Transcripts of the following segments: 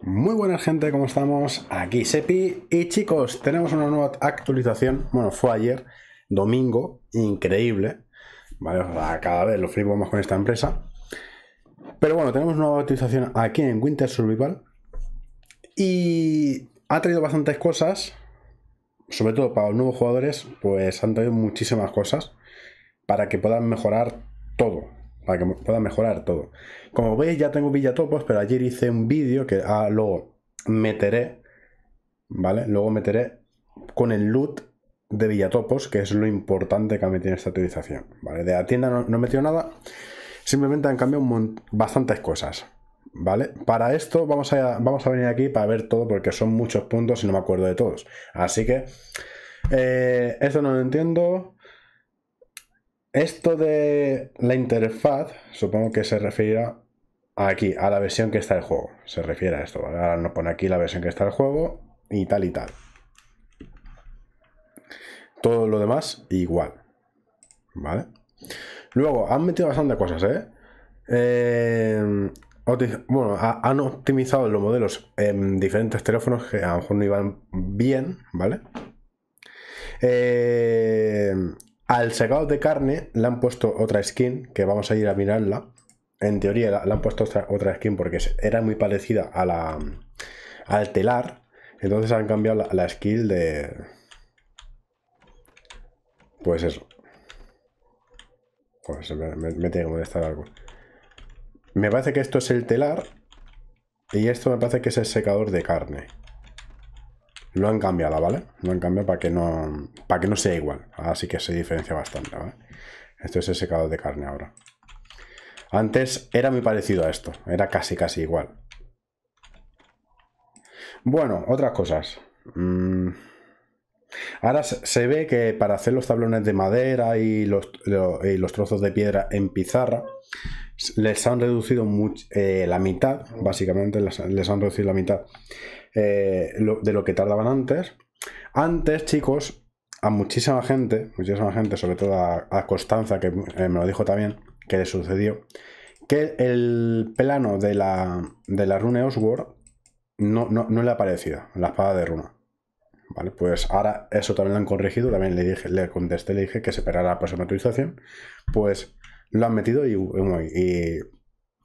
Muy buenas gente, ¿cómo estamos? Aquí Sepi y chicos, tenemos una nueva actualización, bueno, fue ayer, domingo, increíble, ¿vale? cada vez lo flipamos con esta empresa. Pero bueno, tenemos una nueva actualización aquí en Winter Survival y ha traído bastantes cosas, sobre todo para los nuevos jugadores, pues han traído muchísimas cosas para que puedan mejorar todo, para que pueda mejorar todo. Como veis, ya tengo Villatopos, pero ayer hice un vídeo que ah, luego meteré, ¿vale? Luego meteré con el loot de Villatopos, que es lo importante que me tiene esta actualización, ¿vale? De la tienda no, he metido nada, simplemente han cambiado bastantes cosas, ¿vale? Para esto vamos a, vamos a venir aquí para ver todo, porque son muchos puntos y no me acuerdo de todos. Así que, eh, eso no lo entiendo. Esto de la interfaz, supongo que se refiere aquí, a la versión que está el juego. Se refiere a esto, Ahora nos pone aquí la versión que está el juego y tal y tal. Todo lo demás igual, ¿vale? Luego, han metido bastante cosas, ¿eh? eh bueno, han optimizado los modelos en diferentes teléfonos que a lo mejor no iban bien, ¿vale? Eh, al secador de carne le han puesto otra skin, que vamos a ir a mirarla. En teoría le han puesto otra, skin porque era muy parecida a la, al telar. Entonces han cambiado la, skill de... Pues eso. me, tengo que molestar algo. Me parece que esto es el telar. Y esto me parece que es el secador de carne. Lo han cambiado, ¿vale? Lo han cambiado para que no, para que no sea igual. Así que se diferencia bastante, ¿vale? Esto es el secado de carne ahora. Antes era muy parecido a esto. Era casi, casi igual. Bueno, otras cosas. Mm. Ahora se ve que para hacer los tablones de madera y los, los trozos de piedra en pizarra, eh, les han reducido la mitad, básicamente les, han reducido la mitad eh, de lo que tardaban antes. Antes, chicos, a muchísima gente, muchísima gente, sobre todo a, Constanza, que eh, me lo dijo también, que le sucedió, que el plano de la, de la rune Oswald no, no, le ha parecido, la espada de runa. Vale, pues ahora eso también lo han corregido, también le dije, le contesté, le dije que se esperara la próxima actualización, pues lo han metido y, y, y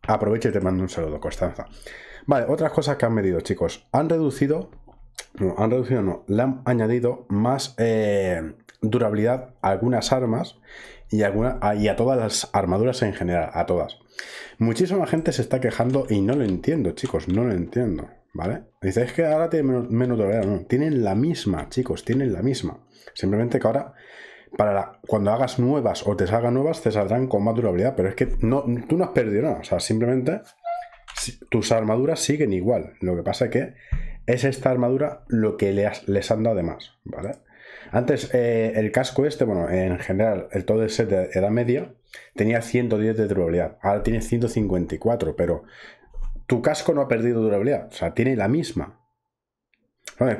y te mando un saludo, Constanza. Vale, otras cosas que han medido, chicos. Han reducido, no, han reducido, no, le han añadido más eh, durabilidad a algunas armas y, alguna, a, y a todas las armaduras en general, a todas. Muchísima gente se está quejando y no lo entiendo, chicos, no lo entiendo, ¿vale? Dice, que ahora tiene menos, durabilidad, no, tienen la misma, chicos, tienen la misma. Simplemente que ahora para cuando hagas nuevas o te salgan nuevas, te saldrán con más durabilidad. Pero es que no, tú no has perdido nada. O sea, simplemente tus armaduras siguen igual. Lo que pasa es que es esta armadura lo que les han dado de más, ¿vale? Antes, eh, el casco este, bueno, en general, el todo el set de edad media tenía 110 de durabilidad. Ahora tiene 154, pero tu casco no ha perdido durabilidad. O sea, tiene la misma.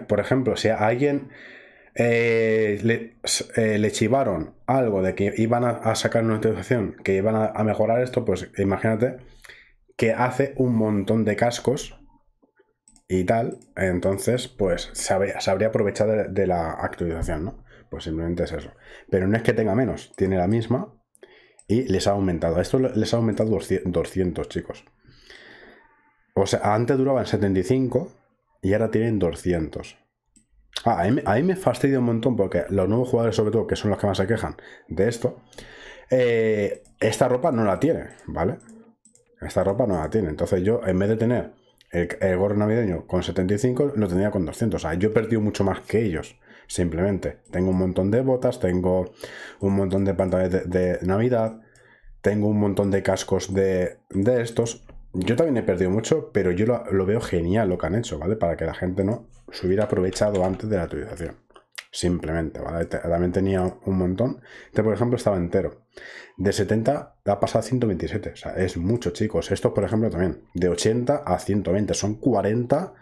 por ejemplo, si a alguien eh, eh, le, chivaron algo de que iban a, sacar una actualización, que iban a mejorar esto, pues imagínate que hace un montón de cascos y tal. Entonces, pues se, habría, aprovechado de, la actualización, ¿no? Pues simplemente es eso. Pero no es que tenga menos, tiene la misma y les ha aumentado. Esto les ha aumentado 200, chicos. O sea, antes duraban 75 y ahora tienen 200. Ah, a, mí, me fastidia un montón porque los nuevos jugadores, sobre todo, que son los que más se quejan de esto, eh, esta ropa no la tiene, ¿vale? Esta ropa no la tiene. Entonces yo, en vez de tener el, gorro navideño con 75, lo tenía con 200. O sea, yo he perdido mucho más que ellos. Simplemente. Tengo un montón de botas, tengo un montón de pantalones de, Navidad, tengo un montón de cascos de, de estos. Yo también he perdido mucho, pero yo lo, lo, veo genial lo que han hecho, ¿vale? Para que la gente no se hubiera aprovechado antes de la actualización. Simplemente, ¿vale? También tenía un montón. Este, por ejemplo, estaba entero. De 70 ha pasado a 127. O sea, es mucho, chicos. esto por ejemplo, también. De 80 a 120. Son 40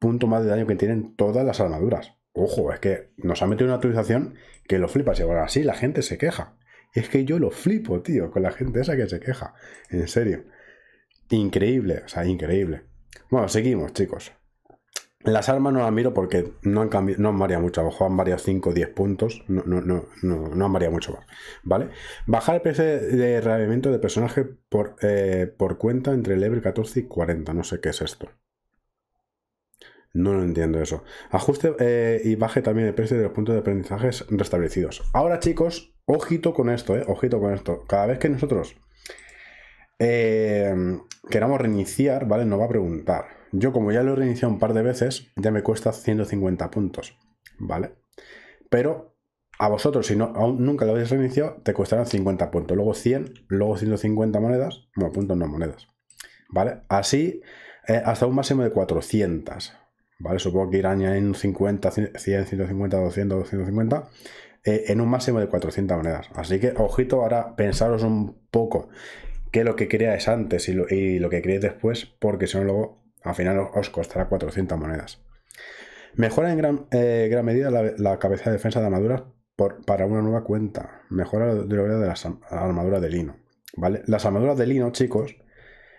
puntos más de daño que tienen todas las armaduras. Ojo, es que nos ha metido una actualización que lo flipas. Y ahora sí, la gente se queja. es que yo lo flipo, tío, con la gente esa que se queja. En serio. Increíble, o sea, increíble. Bueno, seguimos, chicos. Las armas no las miro porque no han cambiado, no han variado mucho, a lo mejor han variado 5 o 10 puntos, no, no, han variado mucho más, ¿vale? Bajar el precio de reavivamiento de personaje por, eh, cuenta entre el level 14 y 40, no sé qué es esto. No lo entiendo eso. Ajuste eh, y baje también el precio de los puntos de aprendizaje restablecidos. Ahora chicos, ojito con esto, ¿eh? Ojito con esto. Cada vez que nosotros eh, queramos reiniciar, ¿vale? Nos va a preguntar yo como ya lo he reiniciado un par de veces, ya me cuesta 150 puntos, ¿vale? Pero a vosotros, si no, aún nunca lo habéis reiniciado, te costarán 50 puntos, luego 100, luego 150 monedas, bueno, puntos no monedas, ¿vale? Así eh, hasta un máximo de 400, ¿vale? Supongo que irán en 50, 100, 150, 200, 250, en un máximo de 400 monedas. Así que, ojito, ahora pensaros un poco qué es lo que creáis antes y lo, que creéis después, porque si no, luego al final os costará 400 monedas. Mejora en gran, eh, medida la, cabeza de defensa de armaduras por, para una nueva cuenta. Mejora la durabilidad de las armaduras de lino. ¿Vale? Las armaduras de lino, chicos,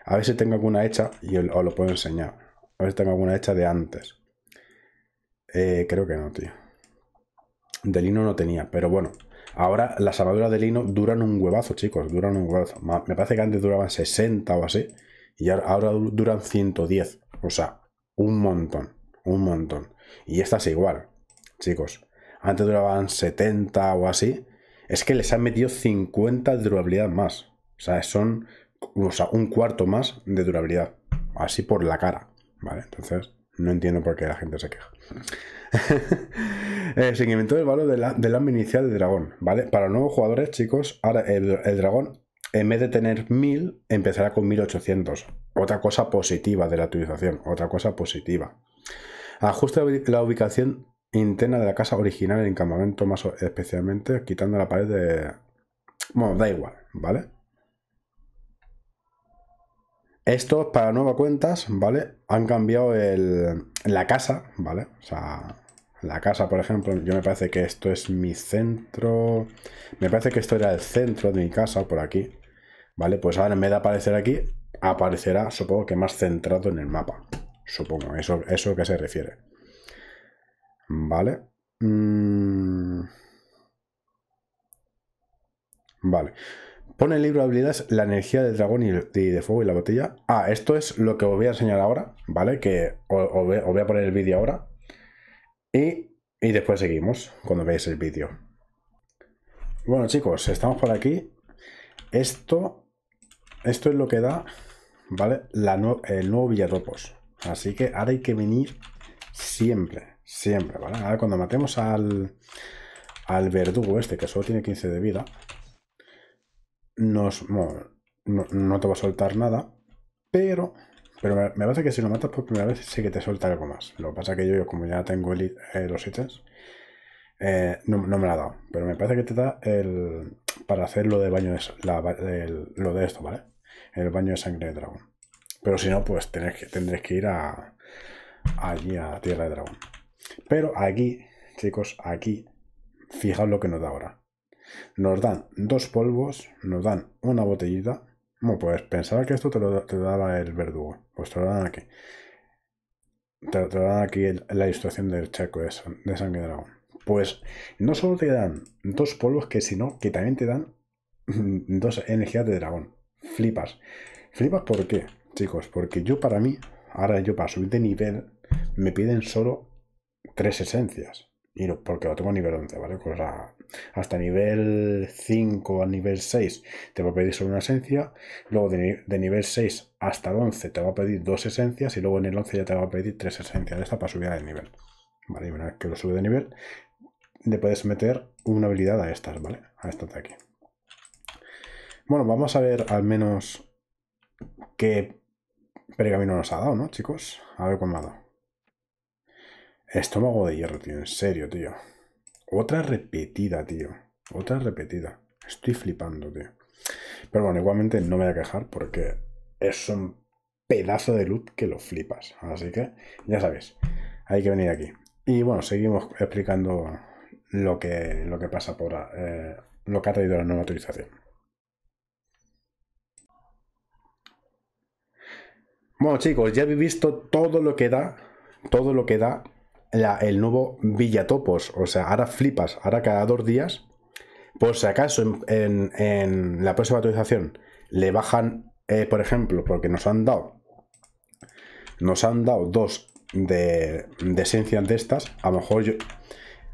a ver si tengo alguna hecha y os lo puedo enseñar. A ver si tengo alguna hecha de antes. Eh, creo que no, tío. De lino no tenía, pero bueno. Ahora las armaduras de lino duran un huevazo, chicos. Duran un huevazo. Me parece que antes duraban 60 o así y ahora duran 110. O sea, un montón, un montón. Y estas igual, chicos. Antes duraban 70 o así. Es que les han metido 50 de durabilidad más. O sea, son o sea, un cuarto más de durabilidad. Así por la cara. Vale, entonces no entiendo por qué la gente se queja. eh, se del el valor de la, del inicial de dragón, ¿vale? Para nuevos jugadores, chicos, ahora el, el dragón en vez de tener 1000, empezará con 1800. Otra cosa positiva de la actualización, otra cosa positiva. Ajuste la ubicación interna de la casa original en el campamento más especialmente, quitando la pared de... Bueno, da igual, ¿vale? Esto para nuevas cuentas, ¿vale? Han cambiado la casa, ¿vale? O sea, la casa, por ejemplo, yo me parece que esto es mi centro. Me parece que esto era el centro de mi casa, por aquí. Vale, pues ahora en vez de aparecer aquí, aparecerá, supongo que más centrado en el mapa. Supongo, eso, eso que se refiere. Vale. Mm. Vale. Pone el libro de habilidades la energía del dragón y, de fuego y la botella. Ah, esto es lo que os voy a enseñar ahora, ¿vale? Que os, voy a poner el vídeo ahora. Y, y después seguimos cuando veáis el vídeo. Bueno, chicos, estamos por aquí. Esto esto es lo que da, ¿vale? el nuevo Villarropos. Así que ahora hay que venir siempre, siempre, ¿vale? Ahora cuando matemos al, verdugo este, que solo tiene 15 de vida, nos, no, te va a soltar nada, pero, pero me, parece que si lo matas por primera vez sí que te suelta algo más. Lo que pasa es que yo, como ya tengo eh, los ítems, eh, no, me la ha dado, pero me parece que te da el para hacer lo de baño, lo de esto, ¿vale? el baño de sangre de dragón. Pero si no, pues tendréis que, que ir a, allí a Tierra de Dragón. Pero aquí, chicos, aquí, fijaos lo que nos da ahora. Nos dan dos polvos, nos dan una botellita. Bueno, pues pensaba que esto te lo, daba el verdugo. Pues te lo dan aquí. Te, lo dan aquí la ilustración del chaco de, de sangre de dragón. Pues no solo te dan dos polvos, que sino que también te dan dos energías de dragón flipas. Flipas por qué, chicos, porque yo para mí, ahora yo para subir de nivel, me piden solo tres esencias. Y no, porque lo tengo a nivel 11, ¿vale? Pues hasta nivel 5 a nivel 6 te va a pedir solo una esencia. Luego de, nivel 6 hasta el 11 te va a pedir dos esencias. Y luego en el 11 ya te va a pedir tres esencias. Esta para subir de nivel. ¿Vale? Y una vez que lo sube de nivel, le puedes meter una habilidad a estas, ¿vale? A estas de aquí. Bueno, vamos a ver al menos qué pergamino nos ha dado, ¿no, chicos? A ver cuál ha dado. Estómago de hierro, tío. En serio, tío. Otra repetida, tío. Otra repetida. Estoy flipando, tío. Pero bueno, igualmente no me voy a quejar porque es un pedazo de loot que lo flipas. Así que, ya sabéis, hay que venir aquí. Y bueno, seguimos explicando lo que, lo que pasa por... Eh, lo que ha traído la nueva actualización. Bueno, chicos, ya habéis visto todo lo que da, todo lo que da el nuevo Villatopos. O sea, ahora flipas, ahora cada dos días, por si acaso en, la próxima actualización le bajan, eh, por ejemplo, porque nos han dado, nos han dado dos de, esencias de estas, a lo mejor yo...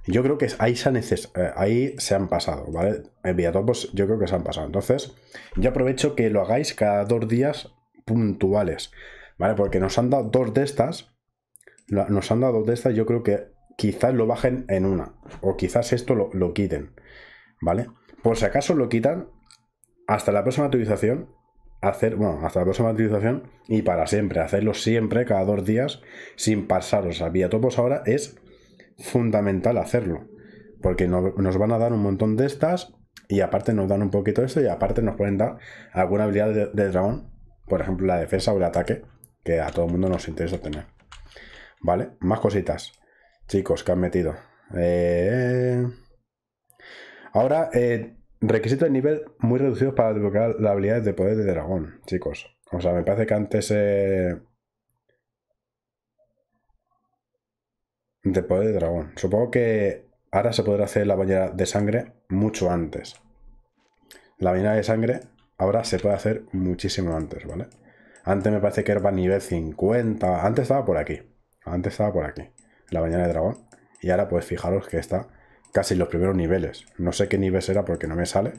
Yo creo que ahí se, eh, ahí se han pasado, ¿vale? En Villatopos yo creo que se han pasado. Entonces, yo aprovecho que lo hagáis cada dos días puntuales, ¿vale? Porque nos han dado dos de estas, nos han dado dos de estas, yo creo que quizás lo bajen en una, o quizás esto lo, quiten, ¿vale? Por si acaso lo quitan hasta la próxima actualización, hacer, bueno, hasta la próxima actualización y para siempre, hacerlo siempre, cada dos días, sin pasarlos a topos. ahora, es fundamental hacerlo. Porque nos van a dar un montón de estas y aparte nos dan un poquito de esto y aparte nos pueden dar alguna habilidad de dragón por ejemplo, la defensa o el ataque, que a todo el mundo nos interesa tener. ¿Vale? Más cositas, chicos, que han metido. Eh, ahora, eh, requisitos de nivel muy reducidos para desbloquear la habilidad de poder de dragón, chicos. O sea, me parece que antes... Eh, de poder de dragón. Supongo que ahora se podrá hacer la bañera de sangre mucho antes. La bañera de sangre ahora se puede hacer muchísimo antes, ¿vale? Antes me parece que era para nivel 50. Antes estaba por aquí. Antes estaba por aquí. la bañera de dragón. Y ahora pues fijaros que está casi en los primeros niveles. No sé qué nivel será porque no me sale.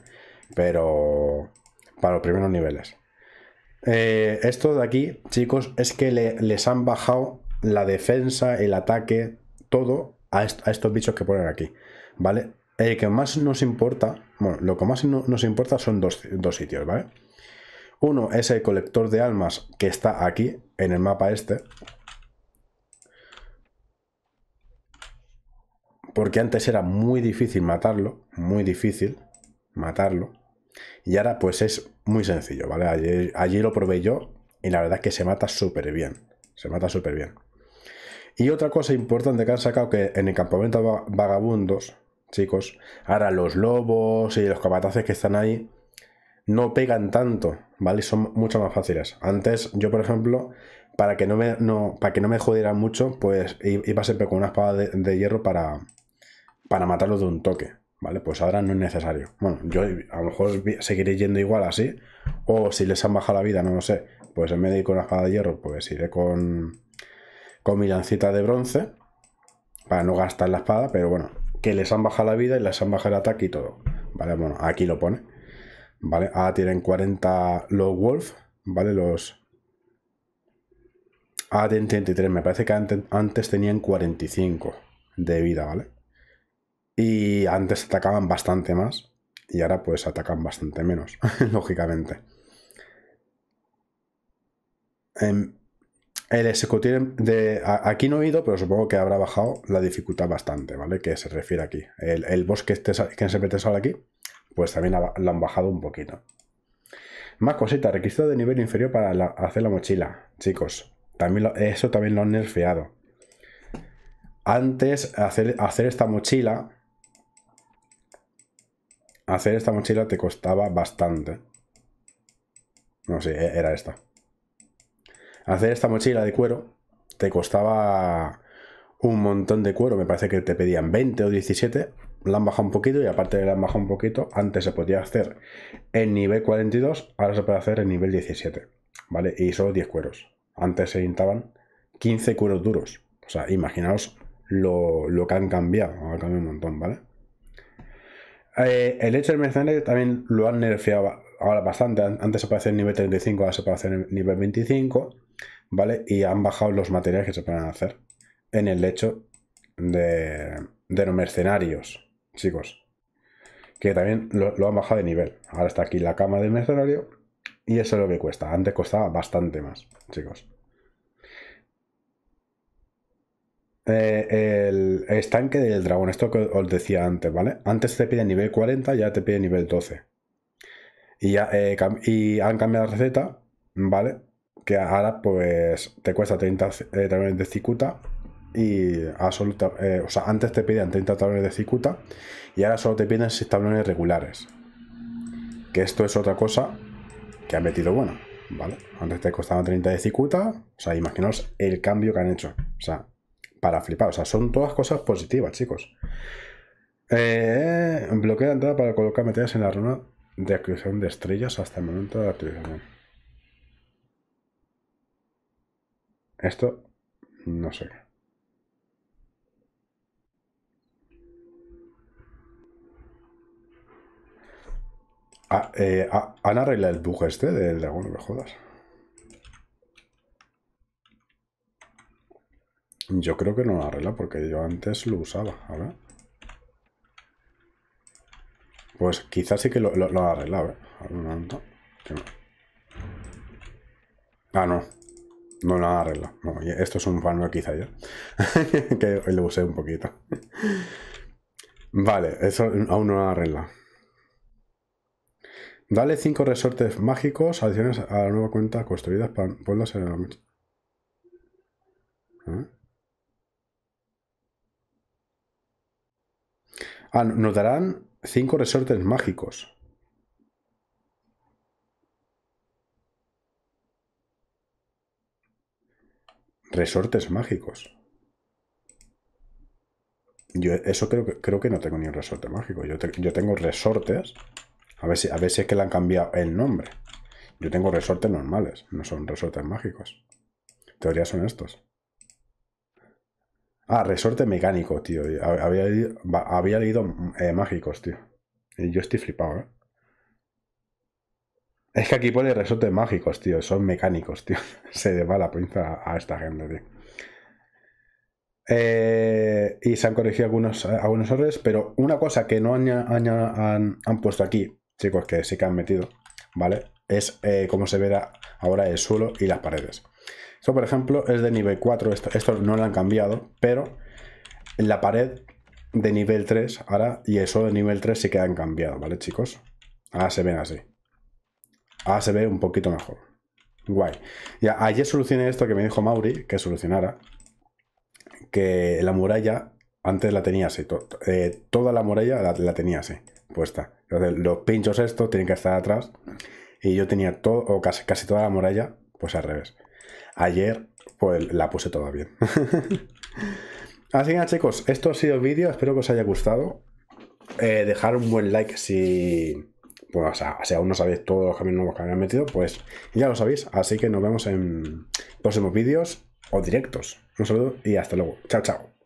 Pero para los primeros niveles. Eh, esto de aquí, chicos, es que les han bajado la defensa, el ataque, todo a estos bichos que ponen aquí. ¿Vale? El que más nos importa bueno, lo que más nos importa son dos, sitios, ¿vale? Uno es el colector de almas que está aquí, en el mapa este. Porque antes era muy difícil matarlo, muy difícil matarlo. Y ahora pues es muy sencillo, ¿vale? Allí, lo probé yo y la verdad es que se mata súper bien. Se mata súper bien. Y otra cosa importante que han sacado que en el campamento vagabundos, chicos. Ahora, los lobos y los capataces que están ahí no pegan tanto, ¿vale? Son mucho más fáciles. Antes, yo, por ejemplo, para que no me, no, para que no me jodieran mucho, pues iba siempre con una espada de, hierro para, para matarlos de un toque. ¿vale? Pues ahora no es necesario. Bueno, yo a lo mejor seguiré yendo igual así, o si les han bajado la vida, no lo sé, pues en vez de ir con la espada de hierro, pues iré con mi lancita de bronce, para no gastar la espada, pero bueno, que les han bajado la vida y les han bajado el ataque y todo. Vale, bueno, aquí lo pone. Vale, ahora tienen 40 los Wolf, ¿vale? Los... Ah, tienen 33, me parece que antes, tenían 45 de vida, ¿vale? Y antes atacaban bastante más y ahora pues atacan bastante menos, lógicamente. En em, el executivo de. Aquí no he ido, pero supongo que habrá bajado la dificultad bastante, ¿vale? Que se refiere aquí. El, bosque que, este, que aquí, pues también lo han bajado un poquito. Más cositas, requisito de nivel inferior para hacer la mochila, chicos. También eso también lo han nerfeado. Antes, hacer, hacer esta mochila. Hacer esta mochila te costaba bastante. No sé, e, era esta. Hacer esta mochila de cuero te costaba un montón de cuero, me parece que te pedían 20 o 17, la han bajado un poquito y aparte de la han bajado un poquito, antes se podía hacer en nivel 42, ahora se puede hacer en nivel 17, ¿vale? Y solo 10 cueros. Antes se pintaban 15 cueros duros. O sea, imaginaos lo, que han cambiado, han cambiado un montón, ¿vale? Eh, el hecho del mercenario también lo han nerfeado ahora bastante. Antes se puede hacer en nivel 35, ahora se puede hacer en nivel 25. ¿vale? Y han bajado los materiales que se pueden hacer en el lecho de, los mercenarios, chicos. Que también lo, han bajado de nivel. Ahora está aquí la cama del mercenario y eso es lo que cuesta. Antes costaba bastante más, chicos. Eh, el estanque del dragón, esto que os decía antes, ¿vale? Antes te pide nivel 40, ya te pide nivel 12. Y, eh, y han cambiado la receta, ¿vale? que ahora pues te cuesta 30 eh, tablones de cicuta y absoluta, eh, o sea, antes te pedían 30 tablones de cicuta y ahora solo te piden 6 tablones regulares. Que esto es otra cosa que han metido bueno, ¿vale? Antes te costaban 30 de cicuta, o sea, imaginaos el cambio que han hecho, o sea, para flipar, o sea, son todas cosas positivas, chicos. Eh, bloquea entrada para colocar metidas en la runa de adquisición de estrellas hasta el momento de la Esto no sé. Ah, eh, ah, ¿Han arreglado el bug este del dragón? No jodas. Yo creo que no lo arregla porque yo antes lo usaba. A ver. Pues quizás sí que lo, lo, arreglado. ¿eh? A Ah, no no la arregla. No, esto es un fanware quizá que hoy lo usé un poquito. Vale, eso aún no arregla. Dale cinco resortes mágicos adiciones a la nueva cuenta construidas para pueblos en ¿Eh? Ah, nos darán cinco resortes mágicos. Resortes mágicos. Yo eso creo que, creo que no tengo ni un resorte mágico. Yo, yo tengo resortes. A ver, si, a es que le han cambiado el nombre. Yo tengo resortes normales, no son resortes mágicos. teoría son estos. Ah, resorte mecánico, tío. Había, leído eh, mágicos, tío. yo estoy flipado, ¿eh? Es que aquí pone resortes mágicos, tío. Son mecánicos, tío. Se va la pinza a esta gente, tío. Eh, y se han corregido algunos, eh, algunos errores, pero una cosa que no han, han, puesto aquí, chicos, que sí que han metido, ¿vale? Es como eh, cómo se verá ahora el suelo y las paredes. Esto, por ejemplo, es de nivel 4. Esto, no lo han cambiado, pero la pared de nivel 3 ahora y el suelo de nivel 3 sí que han cambiado, ¿vale, chicos? Ahora se ven así. Ahora se ve un poquito mejor. Guay. Ya, ayer solucioné esto que me dijo Mauri, que solucionara. Que la muralla, antes la tenía así. Eh, toda la muralla la, tenía así, puesta. Entonces, los pinchos estos tienen que estar atrás. Y yo tenía todo, o casi, casi toda la muralla, pues al revés. Ayer, pues la puse toda bien. Así que nada, chicos, esto ha sido el vídeo. Espero que os haya gustado. Eh, dejar un buen like si pues, o sea, si aún no sabéis todos los caminos nuevos que han metido, pues ya lo sabéis. Así que nos vemos en próximos vídeos o directos. Un saludo y hasta luego. Chao, chao.